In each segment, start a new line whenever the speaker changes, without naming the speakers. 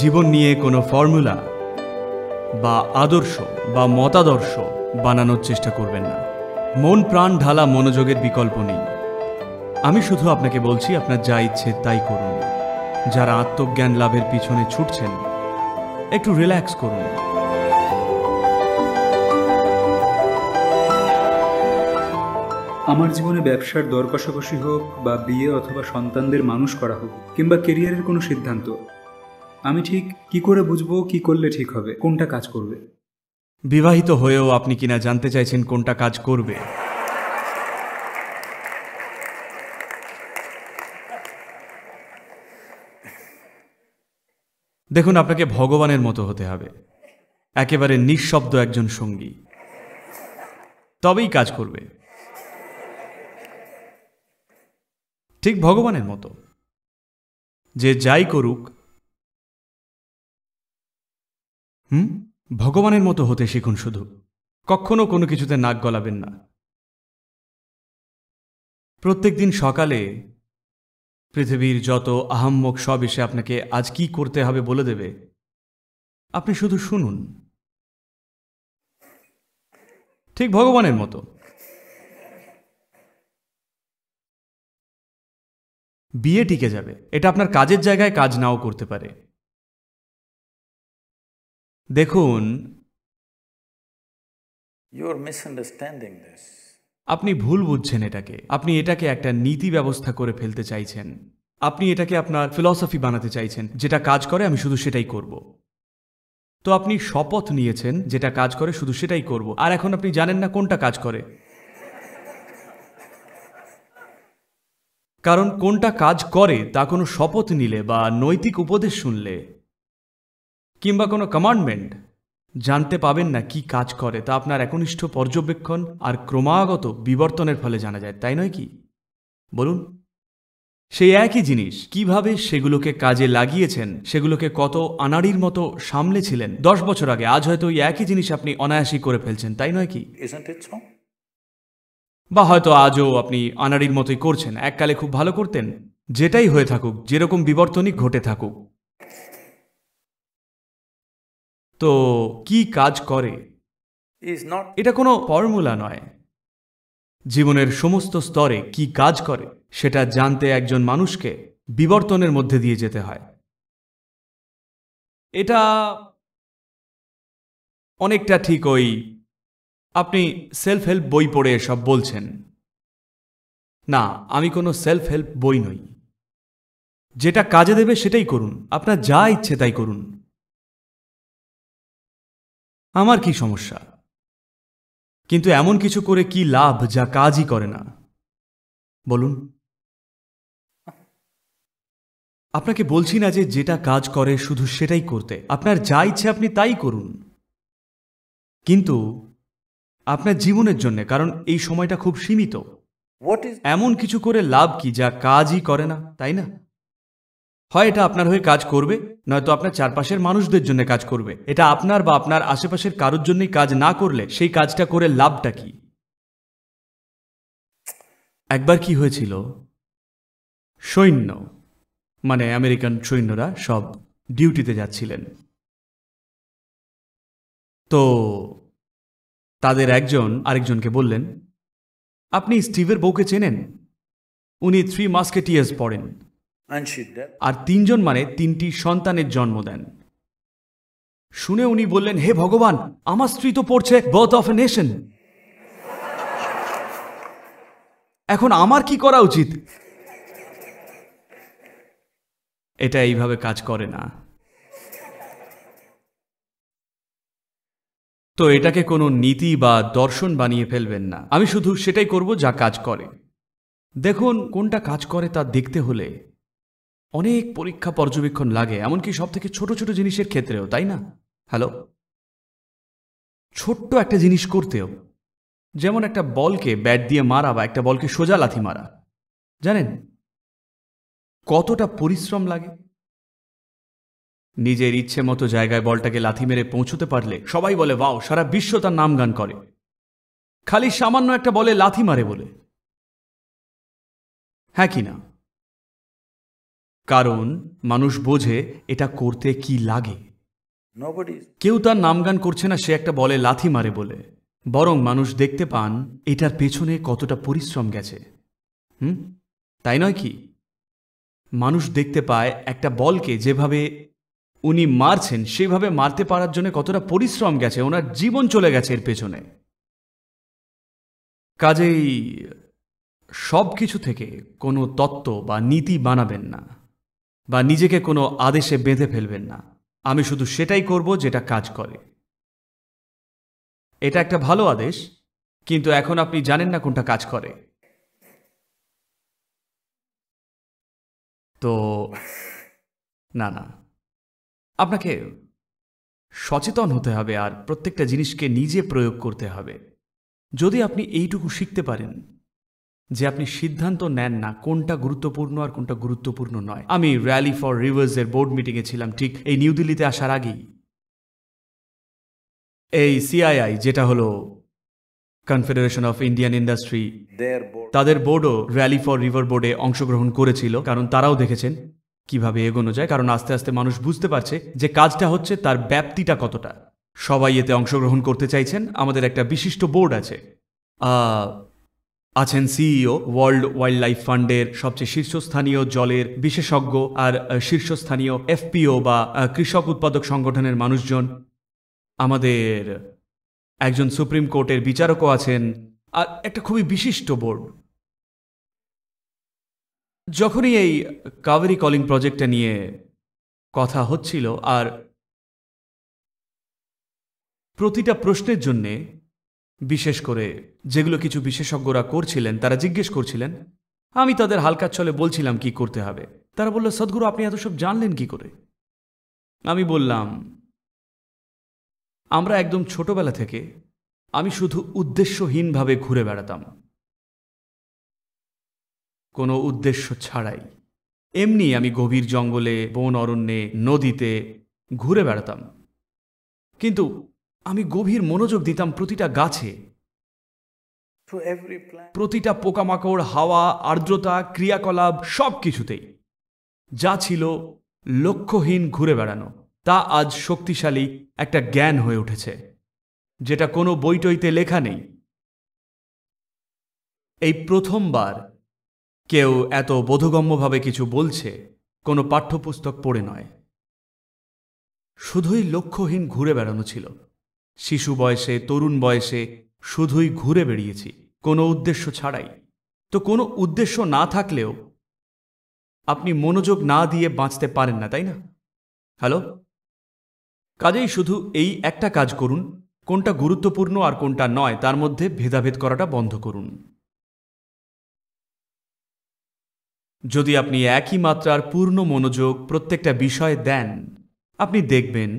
জীবন নিয়ে কোনো ফর্মুলা বা আদর্শ বা মতাদর্শ বানানোর চেষ্টা করবেন না মন প্রাণ ঢালা মনোযোগের বিকল্প নেই আমি শুধু আপনাকে বলছি আপনার যা ইচ্ছে তাই করুন যারা আত্মজ্ঞান লাভের পিছনে ছুটছেন একটু রিল্যাক্স করুন আমার জীবনে ব্যবসার দর কষাকষি হোক বা বিয়ে অথবা সন্তানদের মানুষ করা হোক কিংবা কেরিয়ারের কোনো সিদ্ধান্ত আমি ঠিক কি করে বুঝবো কি করলে ঠিক হবে কোনটা কাজ করবে বিবাহিত হয়েও আপনি কিনা জানতে চাইছেন কোনটা কাজ করবে দেখুন আপনাকে ভগবানের মতো হতে হবে একেবারে নিঃশব্দ একজন সঙ্গী তবেই কাজ করবে ঠিক ভগবানের মতো যে যাই করুক হুম ভগবানের মতো হতে শিখুন শুধু কখনো কোনো কিছুতে নাক গলাবেন না প্রত্যেক দিন সকালে পৃথিবীর যত আহাম্মক সব এসে আপনাকে আজ কি করতে হবে বলে দেবে আপনি শুধু শুনুন ঠিক ভগবানের মতো বিয়ে টিকে যাবে এটা আপনার কাজের জায়গায় কাজ নাও করতে পারে দেখুন আপনি ভুল বুঝছেন এটাকে আপনি এটাকে একটা নীতি ব্যবস্থা করে ফেলতে চাইছেন আপনি এটাকে আপনার ফিলসফি বানাতে চাইছেন যেটা কাজ করে আমি শুধু সেটাই করব তো আপনি শপথ নিয়েছেন যেটা কাজ করে শুধু সেটাই করব আর এখন আপনি জানেন না কোনটা কাজ করে কারণ কোনটা কাজ করে তা কোনো শপথ নিলে বা নৈতিক উপদেশ শুনলে কিংবা কোনো কমান্ডমেন্ট জানতে পাবেন না কি কাজ করে তা আপনার একনিষ্ঠ পর্যবেক্ষণ আর ক্রমাগত বিবর্তনের ফলে জানা যায় তাই নয় কি বলুন সেই একই জিনিস কিভাবে সেগুলোকে কাজে লাগিয়েছেন সেগুলোকে কত আনাড়ির মতো সামলেছিলেন দশ বছর আগে আজ হয়তো ওই একই জিনিস আপনি অনায়াসই করে ফেলছেন তাই নয় কি বা হয়তো আজও আপনি আনাড়ির মতোই করছেন এককালে খুব ভালো করতেন যেটাই হয়ে থাকুক যেরকম বিবর্তনই ঘটে থাকুক তো কি কাজ করে এটা কোনো ফর্মুলা নয় জীবনের সমস্ত স্তরে কি কাজ করে সেটা জানতে একজন মানুষকে বিবর্তনের মধ্যে দিয়ে যেতে হয় এটা অনেকটা ঠিক ওই আপনি সেলফ হেল্প বই পড়ে সব বলছেন না আমি কোনো সেলফ হেল্প বই নই যেটা কাজে দেবে সেটাই করুন আপনার যা ইচ্ছে তাই করুন আমার কি সমস্যা কিন্তু এমন কিছু করে কি লাভ যা কাজই করে না বলুন আপনাকে বলছি না যে যেটা কাজ করে শুধু সেটাই করতে আপনার যা ইচ্ছে আপনি তাই করুন কিন্তু আপনার জীবনের জন্য কারণ এই সময়টা খুব সীমিত এমন কিছু করে লাভ কি যা কাজই করে না তাই না হয় এটা আপনার হয়ে কাজ করবে নয়তো আপনার চারপাশের মানুষদের জন্য কাজ করবে এটা আপনার বা আপনার আশেপাশের কারোর জন্যই কাজ না করলে সেই কাজটা করে লাভটা কি একবার কি হয়েছিল সৈন্য মানে আমেরিকান সৈন্যরা সব ডিউটিতে যাচ্ছিলেন তো তাদের একজন আরেকজনকে বললেন আপনি স্টিভের বউকে চেনেন উনি থ্রি মাস্কেটিয়ার্স পড়েন আর তিনজন মানে তিনটি সন্তানের জন্ম দেন শুনে উনি বললেন হে ভগবান আমার স্ত্রী তো পড়ছে বার্থ অফ এ নেশন এখন আমার কি করা উচিত এটা এইভাবে কাজ করে না তো এটাকে কোনো নীতি বা দর্শন বানিয়ে ফেলবেন না আমি শুধু সেটাই করব যা কাজ করে দেখুন কোনটা কাজ করে তা দেখতে হলে অনেক পরীক্ষা পর্যবেক্ষণ লাগে এমনকি সব থেকে ছোট ছোট জিনিসের ক্ষেত্রেও তাই না হ্যালো ছোট্ট একটা জিনিস করতেও যেমন একটা বলকে ব্যাট দিয়ে মারা বা একটা বলকে সোজা লাথি মারা জানেন কতটা পরিশ্রম লাগে নিজের ইচ্ছে মতো জায়গায় বলটাকে লাথি মেরে পৌঁছতে পারলে সবাই বলে বাও সারা বিশ্ব তার নাম গান করে খালি সামান্য একটা বলে লাথি মারে বলে হ্যাঁ কি না কারণ মানুষ বোঝে এটা করতে কি লাগে কেউ তার নামগান করছে না সে একটা বলে লাথি মারে বলে বরং মানুষ দেখতে পান এটার পেছনে কতটা পরিশ্রম গেছে হুম তাই নয় কি মানুষ দেখতে পায় একটা বলকে যেভাবে উনি মারছেন সেভাবে মারতে পারার জন্য কতটা পরিশ্রম গেছে ওনার জীবন চলে গেছে এর পেছনে কাজেই সব কিছু থেকে কোনো তত্ত্ব বা নীতি বানাবেন না বা নিজেকে কোনো আদেশে বেঁধে ফেলবেন না আমি শুধু সেটাই করব যেটা কাজ করে এটা একটা ভালো আদেশ কিন্তু এখন আপনি জানেন না কোনটা কাজ করে তো না না আপনাকে সচেতন হতে হবে আর প্রত্যেকটা জিনিসকে নিজে প্রয়োগ করতে হবে যদি আপনি এইটুকু শিখতে পারেন যে আপনি সিদ্ধান্ত নেন না কোনটা গুরুত্বপূর্ণ আর কোনটা গুরুত্বপূর্ণ নয় আমি র্যালি ফর রিভার্সের বোর্ড মিটিংয়ে ছিলাম ঠিক এই নিউ দিল্লিতে আসার আগেই এই সিআইআই যেটা হলো কনফেডারেশন অফ ইন্ডিয়ান ইন্ডাস্ট্রি তাদের বোর্ডও র্যালি ফর রিভার বোর্ডে অংশগ্রহণ করেছিল কারণ তারাও দেখেছেন কিভাবে এগোনো যায় কারণ আস্তে আস্তে মানুষ বুঝতে পারছে যে কাজটা হচ্ছে তার ব্যাপ্তিটা কতটা সবাই এতে অংশগ্রহণ করতে চাইছেন আমাদের একটা বিশিষ্ট বোর্ড আছে আছেন সিইও ওয়ার্ল্ড ওয়াইল্ড লাইফ ফান্ডের সবচেয়ে শীর্ষস্থানীয় জলের বিশেষজ্ঞ আর শীর্ষস্থানীয় এফপিও বা কৃষক উৎপাদক সংগঠনের মানুষজন আমাদের একজন সুপ্রিম কোর্টের বিচারকও আছেন আর একটা খুবই বিশিষ্ট বোর্ড যখনই এই কাবেরি কলিং প্রজেক্টটা নিয়ে কথা হচ্ছিল আর প্রতিটা প্রশ্নের জন্যে বিশেষ করে যেগুলো কিছু বিশেষজ্ঞরা করছিলেন তারা জিজ্ঞেস করছিলেন আমি তাদের হালকা চলে বলছিলাম কি করতে হবে তারা বলল সদ্গুরু আপনি এত সব জানলেন কি করে আমি বললাম আমরা একদম ছোটবেলা থেকে আমি শুধু উদ্দেশ্যহীনভাবে ঘুরে বেড়াতাম কোনো উদ্দেশ্য ছাড়াই এমনি আমি গভীর জঙ্গলে বন অরণ্যে নদীতে ঘুরে বেড়াতাম কিন্তু আমি গভীর মনোযোগ দিতাম প্রতিটা গাছে প্রতিটা পোকামাকড় হাওয়া আর্দ্রতা ক্রিয়াকলাপ সব কিছুতেই যা ছিল লক্ষ্যহীন ঘুরে বেড়ানো তা আজ শক্তিশালী একটা জ্ঞান হয়ে উঠেছে যেটা কোনো বইটইতে লেখা নেই এই প্রথমবার কেউ এত বোধগম্যভাবে কিছু বলছে কোনো পাঠ্যপুস্তক পড়ে নয় শুধুই লক্ষ্যহীন ঘুরে বেড়ানো ছিল শিশু বয়সে তরুণ বয়সে শুধুই ঘুরে বেড়িয়েছি কোনো উদ্দেশ্য ছাড়াই তো কোনো উদ্দেশ্য না থাকলেও আপনি মনোযোগ না দিয়ে বাঁচতে পারেন না তাই না হ্যালো কাজেই শুধু এই একটা কাজ করুন কোনটা গুরুত্বপূর্ণ আর কোনটা নয় তার মধ্যে ভেদাভেদ করাটা বন্ধ করুন যদি আপনি একই মাত্রার পূর্ণ মনোযোগ প্রত্যেকটা বিষয়ে দেন আপনি দেখবেন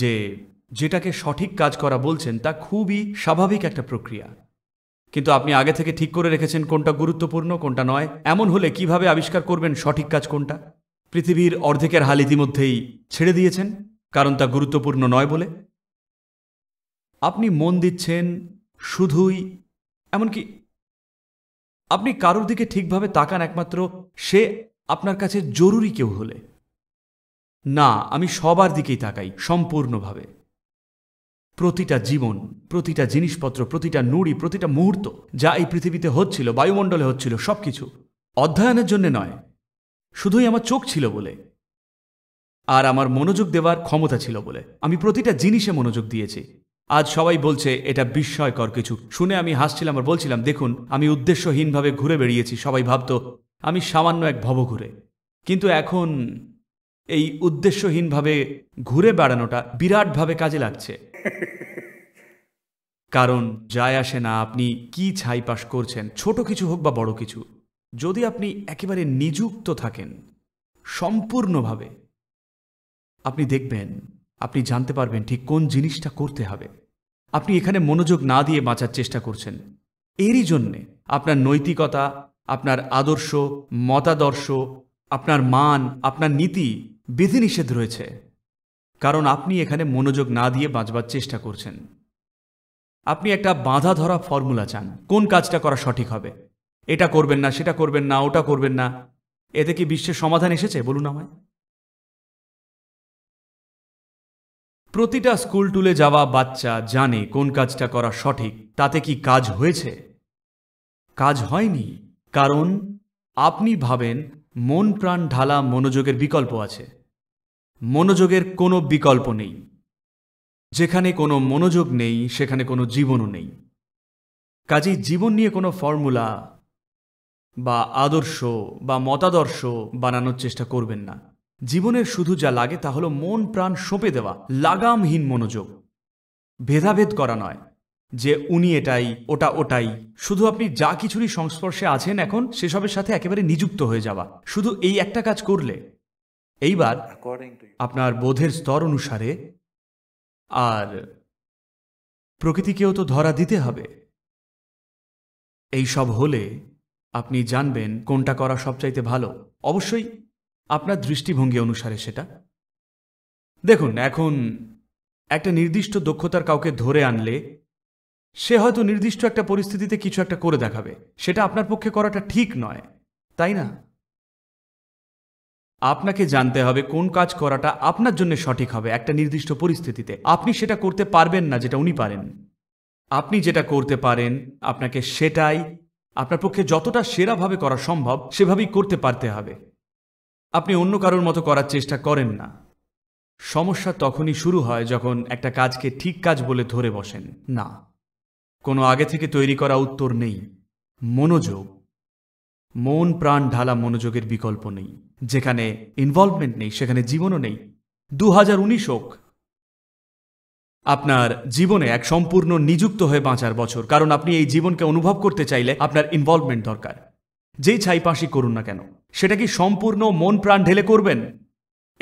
যে যেটাকে সঠিক কাজ করা বলছেন তা খুবই স্বাভাবিক একটা প্রক্রিয়া কিন্তু আপনি আগে থেকে ঠিক করে রেখেছেন কোনটা গুরুত্বপূর্ণ কোনটা নয় এমন হলে কিভাবে আবিষ্কার করবেন সঠিক কাজ কোনটা পৃথিবীর অর্ধেকের হাল ইতিমধ্যেই ছেড়ে দিয়েছেন কারণ তা গুরুত্বপূর্ণ নয় বলে আপনি মন দিচ্ছেন শুধুই এমনকি আপনি কারোর দিকে ঠিকভাবে তাকান একমাত্র সে আপনার কাছে জরুরি কেউ হলে না আমি সবার দিকেই তাকাই সম্পূর্ণভাবে প্রতিটা জীবন প্রতিটা জিনিসপত্র প্রতিটা নুড়ি প্রতিটা মুহূর্ত যা এই পৃথিবীতে হচ্ছিল বায়ুমণ্ডলে হচ্ছিল সব কিছু অধ্যয়নের জন্য নয় শুধুই আমার চোখ ছিল বলে আর আমার মনোযোগ দেওয়ার ক্ষমতা ছিল বলে আমি প্রতিটা জিনিসে মনোযোগ দিয়েছি আজ সবাই বলছে এটা বিস্ময়কর কিছু শুনে আমি হাসছিলাম আর বলছিলাম দেখুন আমি উদ্দেশ্যহীনভাবে ঘুরে বেড়িয়েছি সবাই ভাবত আমি সামান্য এক ভব ঘুরে কিন্তু এখন এই উদ্দেশ্যহীনভাবে ঘুরে বেড়ানোটা বিরাটভাবে কাজে লাগছে কারণ যায় আসে না আপনি কি পাশ করছেন ছোট কিছু হোক বা বড় কিছু যদি আপনি একেবারে নিযুক্ত থাকেন সম্পূর্ণভাবে আপনি দেখবেন আপনি জানতে পারবেন ঠিক কোন জিনিসটা করতে হবে আপনি এখানে মনোযোগ না দিয়ে বাঁচার চেষ্টা করছেন এরই জন্যে আপনার নৈতিকতা আপনার আদর্শ মতাদর্শ আপনার মান আপনার নীতি বিধিনিষেধ রয়েছে কারণ আপনি এখানে মনোযোগ না দিয়ে বাঁচবার চেষ্টা করছেন আপনি একটা বাঁধা ধরা ফর্মুলা চান কোন কাজটা করা সঠিক হবে এটা করবেন না সেটা করবেন না ওটা করবেন না এতে কি বিশ্বের সমাধান এসেছে বলুন আমায় প্রতিটা স্কুল টুলে যাওয়া বাচ্চা জানে কোন কাজটা করা সঠিক তাতে কি কাজ হয়েছে কাজ হয়নি কারণ আপনি ভাবেন মন প্রাণ ঢালা মনোযোগের বিকল্প আছে মনোযোগের কোনো বিকল্প নেই যেখানে কোনো মনোযোগ নেই সেখানে কোনো জীবনও নেই কাজেই জীবন নিয়ে কোনো ফর্মুলা বা আদর্শ বা মতাদর্শ বানানোর চেষ্টা করবেন না জীবনের শুধু যা লাগে তা হলো মন প্রাণ সঁপে দেওয়া লাগামহীন মনোযোগ ভেদাভেদ করা নয় যে উনি এটাই ওটা ওটাই শুধু আপনি যা কিছুরই সংস্পর্শে আছেন এখন সেসবের সাথে একেবারে নিযুক্ত হয়ে যাওয়া শুধু এই একটা কাজ করলে এইবার আপনার বোধের স্তর অনুসারে আর প্রকৃতিকেও তো ধরা দিতে হবে এই সব হলে আপনি জানবেন কোনটা করা সবচাইতে ভালো অবশ্যই আপনার দৃষ্টিভঙ্গি অনুসারে সেটা দেখুন এখন একটা নির্দিষ্ট দক্ষতার কাউকে ধরে আনলে সে হয়তো নির্দিষ্ট একটা পরিস্থিতিতে কিছু একটা করে দেখাবে সেটা আপনার পক্ষে করাটা ঠিক নয় তাই না আপনাকে জানতে হবে কোন কাজ করাটা আপনার জন্য সঠিক হবে একটা নির্দিষ্ট পরিস্থিতিতে আপনি সেটা করতে পারবেন না যেটা উনি পারেন আপনি যেটা করতে পারেন আপনাকে সেটাই আপনার পক্ষে যতটা সেরাভাবে করা সম্ভব সেভাবেই করতে পারতে হবে আপনি অন্য কারোর মতো করার চেষ্টা করেন না সমস্যা তখনই শুরু হয় যখন একটা কাজকে ঠিক কাজ বলে ধরে বসেন না কোনো আগে থেকে তৈরি করা উত্তর নেই মনোযোগ মন প্রাণ ঢালা মনোযোগের বিকল্প নেই যেখানে ইনভলভমেন্ট নেই সেখানে জীবনও নেই দু হাজার উনিশ হোক আপনার জীবনে এক সম্পূর্ণ নিযুক্ত হয়ে বাঁচার বছর কারণ আপনি এই জীবনকে অনুভব করতে চাইলে আপনার ইনভলভমেন্ট দরকার যেই ছাইপাশি করুন না কেন সেটা কি সম্পূর্ণ মন প্রাণ ঢেলে করবেন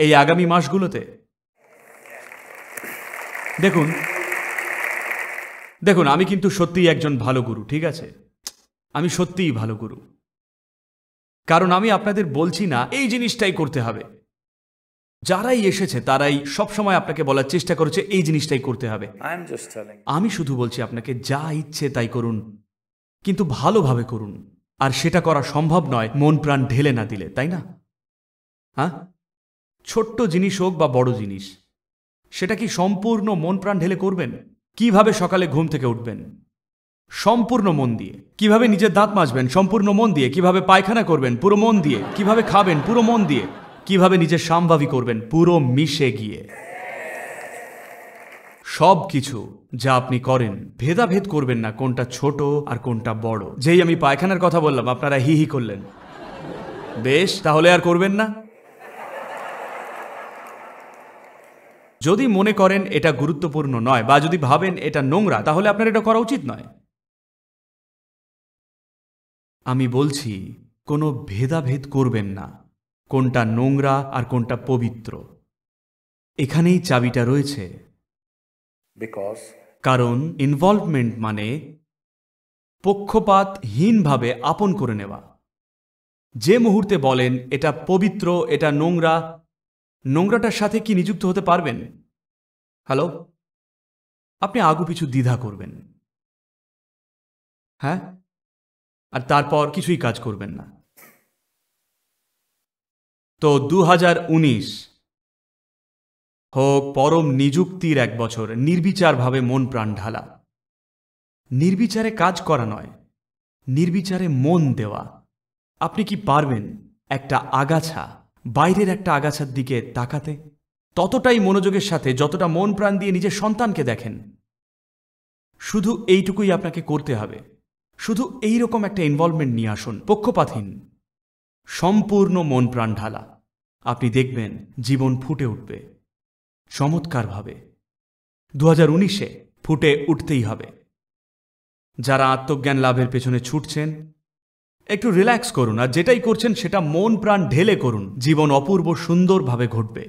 এই আগামী মাসগুলোতে দেখুন দেখুন আমি কিন্তু সত্যিই একজন ভালো গুরু ঠিক আছে আমি সত্যিই ভালো গুরু কারণ আমি আপনাদের বলছি না এই জিনিসটাই করতে হবে যারাই এসেছে তারাই সবসময় আপনাকে বলার চেষ্টা করেছে এই জিনিসটাই করতে হবে আমি শুধু বলছি আপনাকে যা ইচ্ছে তাই করুন কিন্তু ভালোভাবে করুন আর সেটা করা সম্ভব নয় মন প্রাণ ঢেলে না দিলে তাই না হ্যাঁ ছোট্ট জিনিস হোক বা বড় জিনিস সেটা কি সম্পূর্ণ মন প্রাণ ঢেলে করবেন কিভাবে সকালে ঘুম থেকে উঠবেন সম্পূর্ণ মন দিয়ে কিভাবে নিজের দাঁত মাজবেন সম্পূর্ণ মন দিয়ে কিভাবে পায়খানা করবেন পুরো মন দিয়ে কিভাবে খাবেন পুরো মন দিয়ে কিভাবে নিজের সাম্ভাবী করবেন পুরো মিশে গিয়ে সব কিছু যা আপনি করেন ভেদাভেদ করবেন না কোনটা ছোট আর কোনটা বড় যেই আমি পায়খানার কথা বললাম আপনারা হি হি করলেন বেশ তাহলে আর করবেন না যদি মনে করেন এটা গুরুত্বপূর্ণ নয় বা যদি ভাবেন এটা নোংরা তাহলে আপনার এটা করা উচিত নয় আমি বলছি কোনো ভেদাভেদ করবেন না কোনটা নোংরা আর কোনটা পবিত্র এখানেই চাবিটা রয়েছে বিকজ কারণ ইনভলভমেন্ট মানে পক্ষপাতহীনভাবে আপন করে নেওয়া যে মুহূর্তে বলেন এটা পবিত্র এটা নোংরা নোংরাটার সাথে কি নিযুক্ত হতে পারবেন হ্যালো আপনি আগুপিছু দ্বিধা করবেন হ্যাঁ আর তারপর কিছুই কাজ করবেন না তো দু হোক পরম নিযুক্তির এক বছর নির্বিচারভাবে মন প্রাণ ঢালা নির্বিচারে কাজ করা নয় নির্বিচারে মন দেওয়া আপনি কি পারবেন একটা আগাছা বাইরের একটা আগাছার দিকে তাকাতে ততটাই মনোযোগের সাথে যতটা মন প্রাণ দিয়ে নিজের সন্তানকে দেখেন শুধু এইটুকুই আপনাকে করতে হবে শুধু এই রকম একটা ইনভলভমেন্ট নিয়ে আসুন পক্ষপাতহীন সম্পূর্ণ মন প্রাণ ঢালা আপনি দেখবেন জীবন ফুটে উঠবে চমৎকারভাবে দু হাজার উনিশে ফুটে উঠতেই হবে যারা আত্মজ্ঞান লাভের পেছনে ছুটছেন একটু রিল্যাক্স করুন আর যেটাই করছেন সেটা মন প্রাণ ঢেলে করুন জীবন অপূর্ব সুন্দরভাবে ঘটবে